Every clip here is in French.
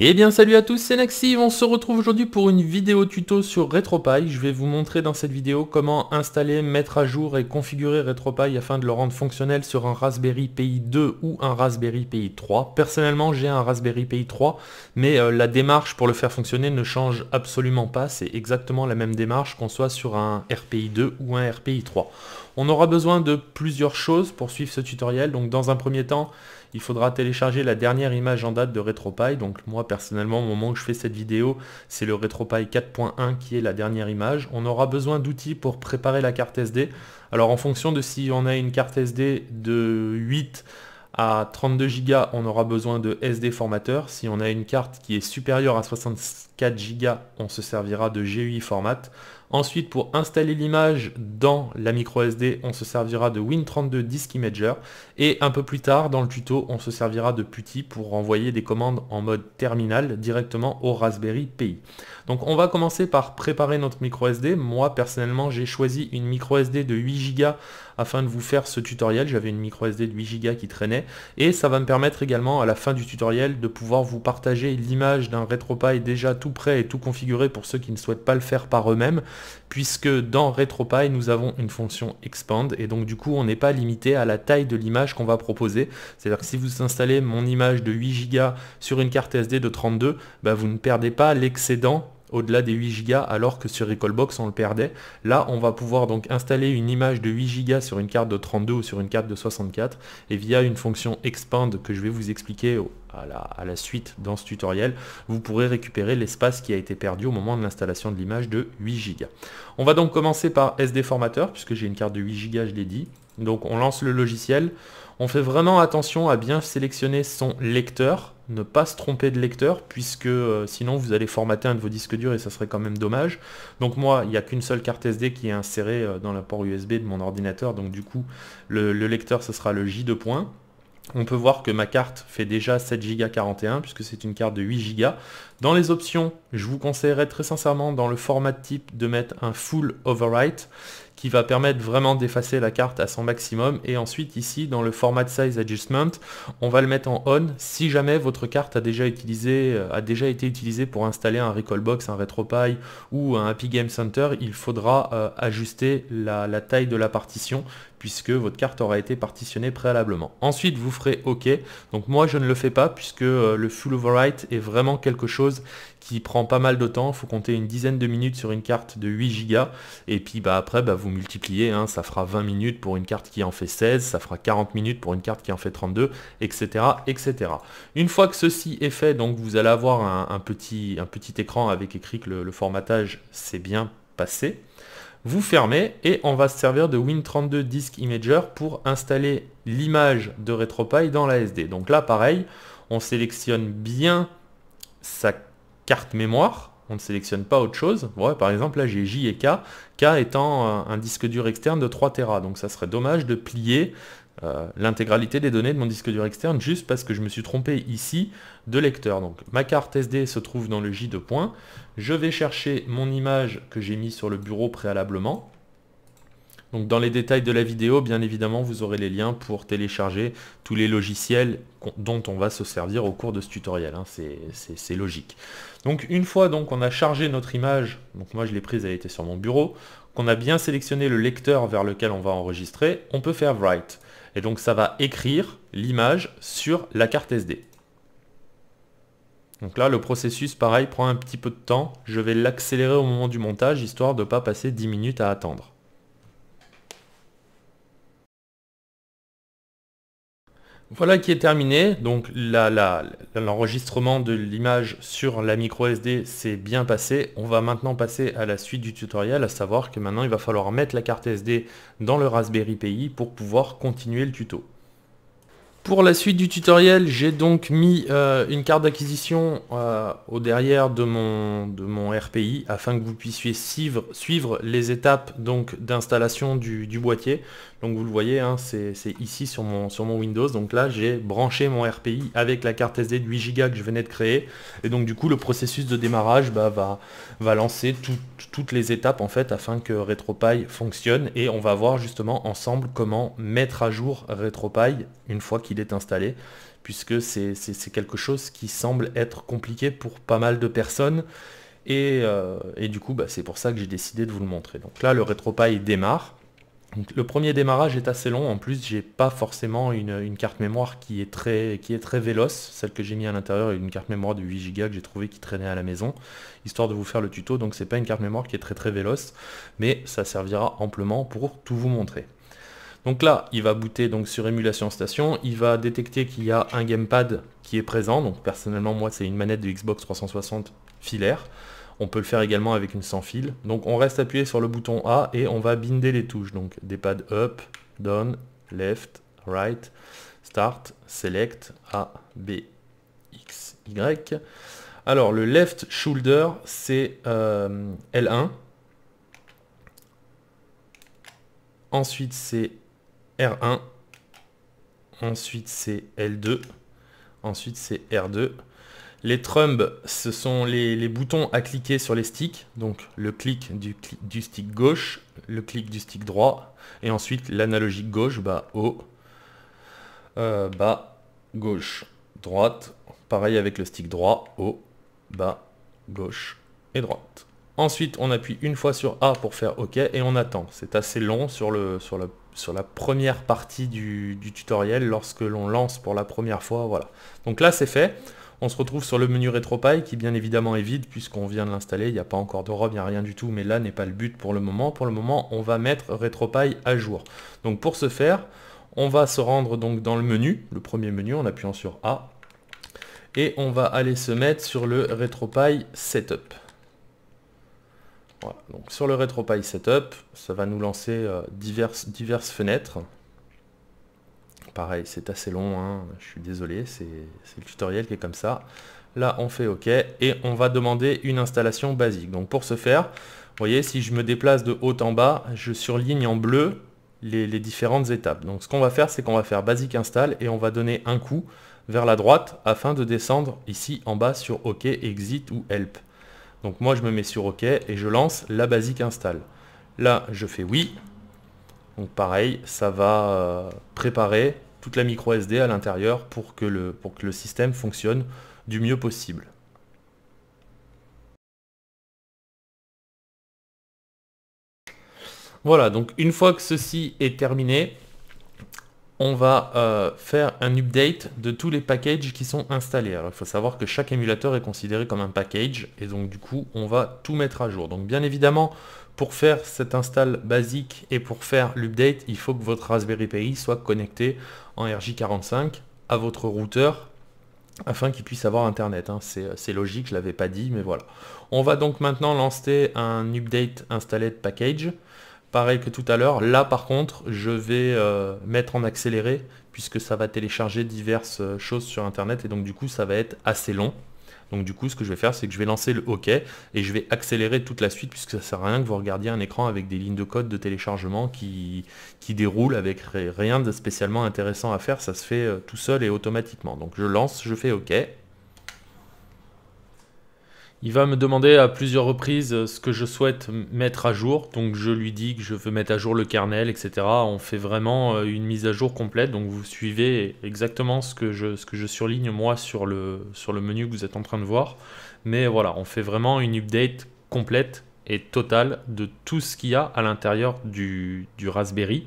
Et eh bien salut à tous, c'est Nexy on se retrouve aujourd'hui pour une vidéo tuto sur RetroPie. Je vais vous montrer dans cette vidéo comment installer, mettre à jour et configurer RetroPie afin de le rendre fonctionnel sur un Raspberry Pi 2 ou un Raspberry Pi 3. Personnellement j'ai un Raspberry Pi 3, mais euh, la démarche pour le faire fonctionner ne change absolument pas, c'est exactement la même démarche qu'on soit sur un RPI 2 ou un RPI 3. On aura besoin de plusieurs choses pour suivre ce tutoriel, donc dans un premier temps il faudra télécharger la dernière image en date de RetroPie. Donc moi personnellement, au moment où je fais cette vidéo, c'est le RetroPie 4.1 qui est la dernière image. On aura besoin d'outils pour préparer la carte SD. Alors en fonction de si on a une carte SD de 8 à 32 Go, on aura besoin de SD formateur. Si on a une carte qui est supérieure à 64 Go, on se servira de GUI format. Ensuite, pour installer l'image dans la micro SD, on se servira de Win32 Disk Imager. Et un peu plus tard, dans le tuto, on se servira de Putty pour envoyer des commandes en mode terminal directement au Raspberry Pi. Donc on va commencer par préparer notre micro SD. Moi, personnellement, j'ai choisi une micro SD de 8 Go afin de vous faire ce tutoriel. J'avais une micro SD de 8 Go qui traînait. Et ça va me permettre également, à la fin du tutoriel, de pouvoir vous partager l'image d'un RetroPie déjà tout prêt et tout configuré pour ceux qui ne souhaitent pas le faire par eux-mêmes puisque dans RetroPie, nous avons une fonction expand, et donc du coup, on n'est pas limité à la taille de l'image qu'on va proposer. C'est-à-dire que si vous installez mon image de 8 Go sur une carte SD de 32, bah, vous ne perdez pas l'excédent au-delà des 8 Go alors que sur Recallbox on le perdait. Là on va pouvoir donc installer une image de 8 Go sur une carte de 32 ou sur une carte de 64 et via une fonction expand que je vais vous expliquer à la, suite dans ce tutoriel, vous pourrez récupérer l'espace qui a été perdu au moment de l'installation de l'image de 8 Go. On va donc commencer par SD formateur, puisque j'ai une carte de 8 Go, je l'ai dit. Donc on lance le logiciel. On fait vraiment attention à bien sélectionner son lecteur, ne pas se tromper de lecteur, puisque euh, sinon vous allez formater un de vos disques durs et ça serait quand même dommage. Donc moi, il n'y a qu'une seule carte SD qui est insérée euh, dans la port USB de mon ordinateur, donc du coup le, lecteur ce sera le J2 on peut voir que ma carte fait déjà 7Go41 puisque c'est une carte de 8Go. Dans les options, je vous conseillerais très sincèrement dans le format type de mettre un full overwrite qui va permettre vraiment d'effacer la carte à son maximum. Et ensuite ici, dans le format size adjustment, on va le mettre en on si jamais votre carte a déjà, euh, a déjà été utilisée pour installer un box un RetroPie ou un Happy Game Center, il faudra euh, ajuster la, taille de la partition puisque votre carte aura été partitionnée préalablement. Ensuite, vous ferez OK. Donc moi, je ne le fais pas puisque euh, le full overwrite est vraiment quelque chose qui prend pas mal de temps. Il faut compter une dizaine de minutes sur une carte de 8 Go. Et puis bah, après, bah, vous multipliez. Hein. ça fera 20 minutes pour une carte qui en fait 16. Ça fera 40 minutes pour une carte qui en fait 32, etc. etc. Une fois que ceci est fait, donc vous allez avoir un, petit, un petit écran avec écrit que le formatage s'est bien passé vous fermez et on va se servir de Win32 Disk Imager pour installer l'image de RetroPie dans la SD. Donc là, pareil, on sélectionne bien sa carte mémoire, on ne sélectionne pas autre chose. Ouais, par exemple, là, j'ai J et K, K étant un disque dur externe de 3 Tera, donc ça serait dommage de plier euh, l'intégralité des données de mon disque dur externe juste parce que je me suis trompé ici de lecteur. Donc ma carte SD se trouve dans le J 2 Je vais chercher mon image que j'ai mis sur le bureau préalablement. Donc dans les détails de la vidéo, bien évidemment, vous aurez les liens pour télécharger tous les logiciels dont on va se servir au cours de ce tutoriel. Hein. C'est logique. Donc une fois donc on a chargé notre image, donc moi je l'ai prise, elle était sur mon bureau, qu'on a bien sélectionné le lecteur vers lequel on va enregistrer, on peut faire write. Et donc ça va écrire l'image sur la carte SD. Donc là, le processus, pareil, prend un petit peu de temps. Je vais l'accélérer au moment du montage, histoire de ne pas passer 10 minutes à attendre. Voilà qui est terminé. Donc l'enregistrement de l'image sur la micro SD s'est bien passé. On va maintenant passer à la suite du tutoriel, à savoir que maintenant il va falloir mettre la carte SD dans le Raspberry Pi pour pouvoir continuer le tuto. Pour la suite du tutoriel, j'ai donc mis euh, une carte d'acquisition euh, au derrière de mon, de mon RPI afin que vous puissiez suivre, suivre les étapes donc d'installation du, boîtier. Donc vous le voyez, hein, c'est ici sur mon, sur mon Windows. Donc là, j'ai branché mon RPI avec la carte SD de 8 Go que je venais de créer. Et donc du coup, le processus de démarrage bah, va, va lancer toutes les étapes en fait afin que RetroPie fonctionne. Et on va voir justement ensemble comment mettre à jour RetroPie une fois qu'il est installé, puisque c'est quelque chose qui semble être compliqué pour pas mal de personnes. Et, euh, et du coup, bah, c'est pour ça que j'ai décidé de vous le montrer. Donc là, le RetroPie démarre. Donc, le premier démarrage est assez long, en plus j'ai pas forcément une, carte mémoire qui est très, qui est très véloce, celle que j'ai mis à l'intérieur est une carte mémoire de 8 Go que j'ai trouvé qui traînait à la maison, histoire de vous faire le tuto, donc c'est pas une carte mémoire qui est très très véloce, mais ça servira amplement pour tout vous montrer. Donc là, il va booter donc, sur émulation station, il va détecter qu'il y a un gamepad qui est présent, donc personnellement moi c'est une manette de Xbox 360 filaire, on peut le faire également avec une sans fil, donc on reste appuyé sur le bouton A et on va binder les touches, donc des pads up, down, left, right, start, select, A, B, X, Y. Alors le left shoulder c'est euh, L1, ensuite c'est R1, ensuite c'est L2, ensuite c'est R2. Les trumps, ce sont les, boutons à cliquer sur les sticks, donc le clic du, stick gauche, le clic du stick droit, et ensuite l'analogique gauche, bas, haut, euh, bas, gauche, droite. Pareil avec le stick droit, haut, bas, gauche et droite. Ensuite, on appuie une fois sur A pour faire OK et on attend. C'est assez long sur, la, première partie du, tutoriel lorsque l'on lance pour la première fois. Voilà. Donc là, c'est fait. On se retrouve sur le menu RetroPie qui bien évidemment est vide puisqu'on vient de l'installer, il n'y a pas encore de robe, il n'y a rien du tout, mais là n'est pas le but pour le moment. Pour le moment, on va mettre RetroPie à jour. Donc pour ce faire, on va se rendre donc dans le menu, le premier menu en appuyant sur A, et on va aller se mettre sur le RetroPie Setup. Donc sur le RetroPie Setup, ça va nous lancer euh, diverses, fenêtres. Pareil, c'est assez long, hein, je suis désolé, c'est le tutoriel qui est comme ça. Là, on fait OK et on va demander une installation basique. Donc pour ce faire, vous voyez, si je me déplace de haut en bas, je surligne en bleu les, les différentes étapes. Donc ce qu'on va faire, c'est qu'on va faire Basic Install et on va donner un coup vers la droite afin de descendre ici en bas sur OK, Exit ou Help. Donc moi je me mets sur OK et je lance la basique install. Là je fais oui. Donc pareil, ça va euh, préparer toute la micro SD à l'intérieur pour, que le, pour que le système fonctionne du mieux possible. Voilà, donc une fois que ceci est terminé, on va euh, faire un update de tous les packages qui sont installés. il faut savoir que chaque émulateur est considéré comme un package et donc du coup on va tout mettre à jour. Donc bien évidemment pour faire cette install basique et pour faire l'update il faut que votre Raspberry Pi soit connecté en RJ45 à votre routeur afin qu'il puisse avoir internet. Hein. Euh, c'est logique, je l'avais pas dit mais voilà. On va donc maintenant lancer un update de package. Pareil que tout à l'heure, là par contre, je vais euh, mettre en accéléré puisque ça va télécharger diverses euh, choses sur Internet et donc du coup ça va être assez long. Donc du coup, ce que je vais faire, c'est que je vais lancer le OK et je vais accélérer toute la suite puisque ça sert à rien que vous regardiez un écran avec des lignes de code de téléchargement qui, qui déroulent avec rien de spécialement intéressant à faire. Ça se fait euh, tout seul et automatiquement. Donc je lance, je fais OK. Il va me demander à plusieurs reprises ce que je souhaite mettre à jour. Donc je lui dis que je veux mettre à jour le kernel, etc. On fait vraiment euh, une mise à jour complète. Donc vous suivez exactement ce que je, surligne moi sur le, menu que vous êtes en train de voir. Mais voilà, on fait vraiment une update complète et totale de tout ce qu'il y a à l'intérieur du Raspberry.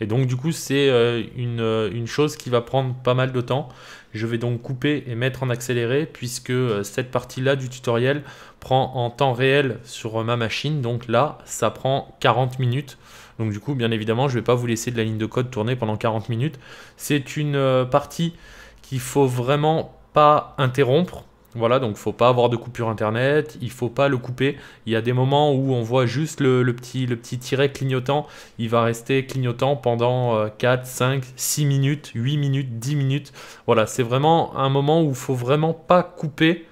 Et donc du coup c'est euh, euh, une, chose qui va prendre pas mal de temps. Je vais donc couper et mettre en accéléré puisque euh, cette partie-là du tutoriel prend en temps réel sur ma machine. Donc là ça prend 40 minutes. Donc du coup bien évidemment je ne vais pas vous laisser de la ligne de code tourner pendant 40 minutes. C'est une partie qu'il faut vraiment pas interrompre voilà, donc faut pas avoir de coupure internet, il faut pas le couper. Il y a des moments où on voit juste le, petit, le petit tiret clignotant, il va rester clignotant pendant 4, 5, 6 minutes, 8 minutes, 10 minutes. Voilà, c'est vraiment un moment où faut vraiment pas couper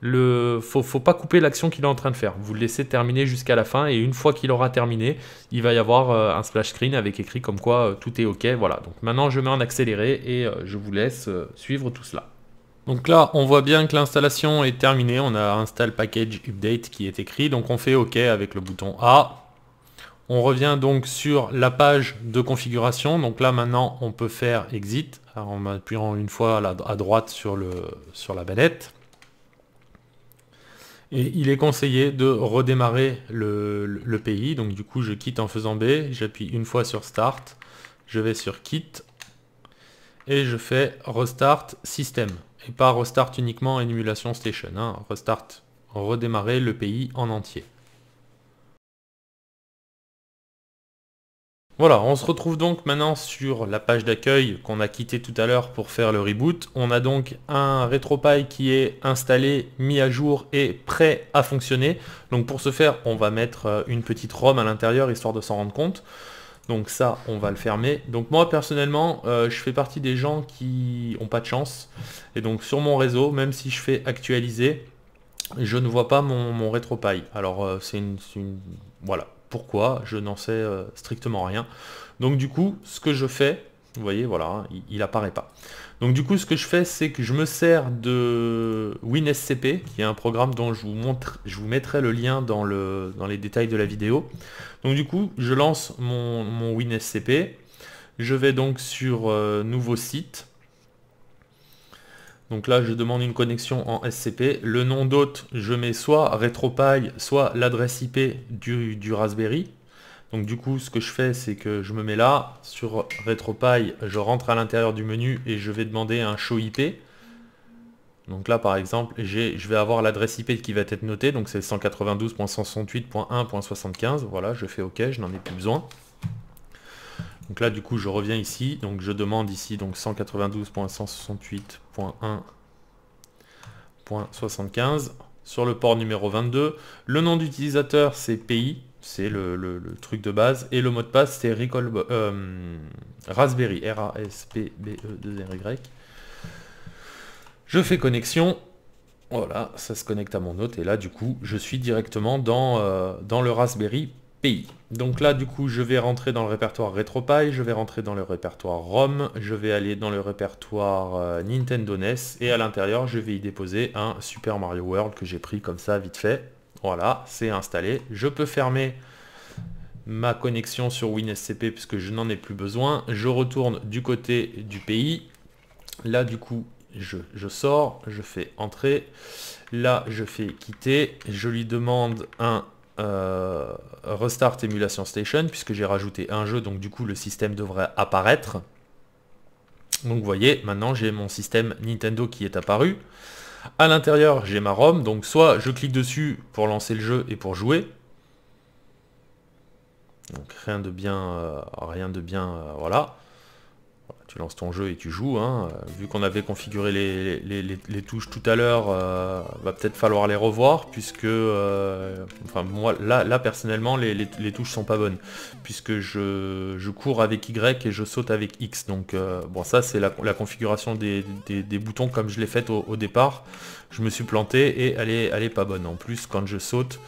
le faut, faut pas couper l'action qu'il est en train de faire. Vous le laissez terminer jusqu'à la fin et une fois qu'il aura terminé, il va y avoir euh, un splash screen avec écrit comme quoi euh, tout est OK, voilà. Donc maintenant, je mets en accéléré et euh, je vous laisse suivre tout cela. Donc là, on voit bien que l'installation est terminée. On a install package update qui est écrit. Donc on fait OK avec le bouton A. On revient donc sur la page de configuration. Donc là, maintenant, on peut faire exit en appuyant une fois à droite sur, sur la manette. Et il est conseillé de redémarrer le, pays. Donc du coup, je quitte en faisant B. J'appuie une fois sur Start. Je vais sur Quit. Et je fais Restart Système et pas restart uniquement émulation Station. Hein. Restart, redémarrer le pays en entier. Voilà, on se retrouve donc maintenant sur la page d'accueil qu'on a quittée tout à l'heure pour faire le reboot. On a donc un RetroPie qui est installé, mis à jour et prêt à fonctionner. Donc pour ce faire, on va mettre euh, une petite ROM à l'intérieur histoire de s'en rendre compte. Donc ça, on va le fermer. Donc moi, personnellement, euh, je fais partie des gens qui n'ont pas de chance. Et donc sur mon réseau, même si je fais actualiser, je ne vois pas mon, mon Paille. Alors euh, c'est une, Voilà. Pourquoi Je n'en sais euh, strictement rien. Donc du coup, ce que je fais, vous voyez, voilà, il apparaît pas. Donc du coup, ce que je fais, c'est que je me sers de WinSCP, qui est un programme dont je vous, montre, je vous mettrai le lien dans, le, dans les détails de la vidéo. Donc du coup, je lance mon, mon WinSCP. Je vais donc sur euh, Nouveau site. Donc là, je demande une connexion en SCP. Le nom d'hôte, je mets soit RetroPie, soit l'adresse IP du, du Raspberry. Donc du coup, ce que je fais, c'est que je me mets là, sur RetroPie, je rentre à l'intérieur du menu et je vais demander un show IP. Donc là, par exemple, je vais avoir l'adresse IP qui va être notée, donc c'est 192.168.1.75. Voilà, je fais OK, je n'en ai plus besoin. Donc là, du coup, je reviens ici, donc je demande ici donc 192.168.1.75 sur le port numéro 22. Le nom d'utilisateur, c'est pays. C'est le, truc de base. Et le mot de passe, c'est euh, Raspberry, R-A-S-P-B-E-2-R-Y. Je fais connexion. Voilà, ça se connecte à mon hôte, Et là, du coup, je suis directement euh, dans, le Raspberry PI. Donc là, du coup, je vais rentrer dans le répertoire RetroPie, je vais rentrer dans le répertoire ROM, je vais aller dans le répertoire euh, Nintendo NES, et à l'intérieur, je vais y déposer un Super Mario World que j'ai pris comme ça, vite fait. Voilà, c'est installé. Je peux fermer ma connexion sur WinSCP puisque je n'en ai plus besoin. Je retourne du côté du pays. Là, du coup, je, sors, je fais entrer. Là, je fais quitter. Je lui demande un euh, restart emulation station puisque j'ai rajouté un jeu. Donc, du coup, le système devrait apparaître. Donc, vous voyez, maintenant, j'ai mon système Nintendo qui est apparu. À l'intérieur, j'ai ma ROM, donc soit je clique dessus pour lancer le jeu et pour jouer. Donc rien de bien, euh, rien de bien, euh, voilà tu lances ton jeu et tu joues. Hein. Vu qu'on avait configuré les, touches tout à l'heure, euh, va peut-être falloir les revoir puisque, euh, enfin moi là, là personnellement les, touches sont pas bonnes puisque je, cours avec Y et je saute avec X. Donc euh, bon ça c'est la, configuration des, boutons comme je l'ai faite au, départ. Je me suis planté et elle est, elle est pas bonne. En plus quand je saute,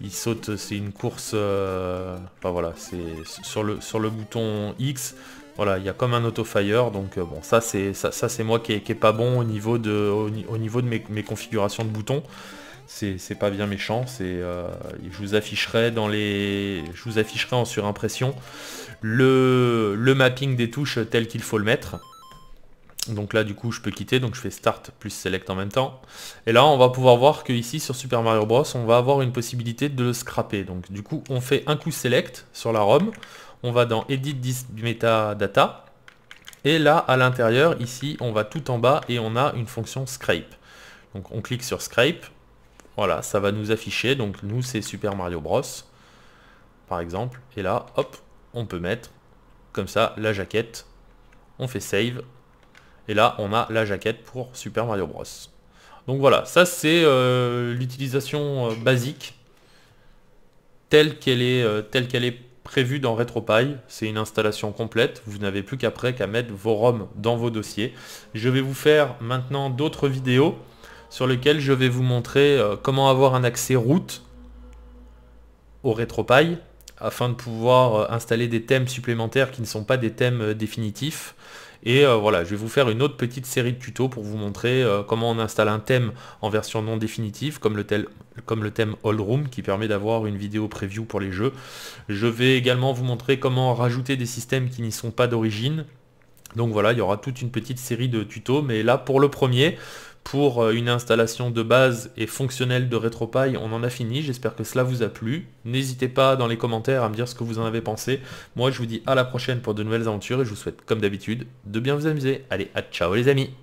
il saute, c'est une course, enfin voilà, c'est sur le, sur le bouton X, voilà, il y a comme un auto-fire, donc euh, bon, ça c'est ça, moi qui est, pas bon au niveau de, au, niveau de mes, configurations de boutons. C'est pas bien méchant, euh, je vous afficherai dans les. Je vous afficherai en surimpression le, mapping des touches tel qu'il faut le mettre. Donc là du coup je peux quitter, donc je fais Start plus Select en même temps. Et là on va pouvoir voir que ici sur Super Mario Bros on va avoir une possibilité de le scraper. Donc du coup on fait un coup Select sur la ROM, on va dans Edit this Metadata. Et là, à l'intérieur, ici, on va tout en bas et on a une fonction Scrape. Donc on clique sur Scrape. Voilà, ça va nous afficher. Donc nous, c'est Super Mario Bros. Par exemple. Et là, hop, on peut mettre comme ça la jaquette. On fait Save. Et là, on a la jaquette pour Super Mario Bros. Donc voilà, ça c'est euh, l'utilisation euh, basique telle qu'elle est, euh, telle qu'elle est prévu dans RetroPie. C'est une installation complète. Vous n'avez plus qu'après qu'à mettre vos ROM dans vos dossiers. Je vais vous faire maintenant d'autres vidéos sur lesquelles je vais vous montrer euh, comment avoir un accès route au RetroPie afin de pouvoir euh, installer des thèmes supplémentaires qui ne sont pas des thèmes euh, définitifs et euh, voilà, je vais vous faire une autre petite série de tutos pour vous montrer euh, comment on installe un thème en version non définitive, comme le, comme le thème old Room, qui permet d'avoir une vidéo preview pour les jeux. Je vais également vous montrer comment rajouter des systèmes qui n'y sont pas d'origine. Donc voilà, il y aura toute une petite série de tutos, mais là pour le premier, pour euh, une installation de base et fonctionnelle de RetroPie, on en a fini. J'espère que cela vous a plu. N'hésitez pas dans les commentaires à me dire ce que vous en avez pensé. Moi, je vous dis à la prochaine pour de nouvelles aventures et je vous souhaite, comme d'habitude, de bien vous amuser. Allez, à ciao les amis